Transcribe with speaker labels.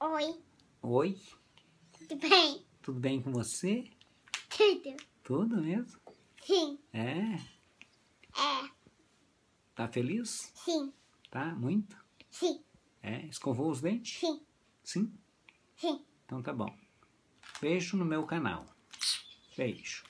Speaker 1: Oi. Oi. Tudo bem?
Speaker 2: Tudo bem com você?
Speaker 1: Tudo.
Speaker 3: Tudo mesmo? Sim. É? É. Tá feliz? Sim. Tá? Muito? Sim. É? Escovou os dentes? Sim. Sim? Sim. Então tá bom. Beijo no meu canal.
Speaker 4: Beijo.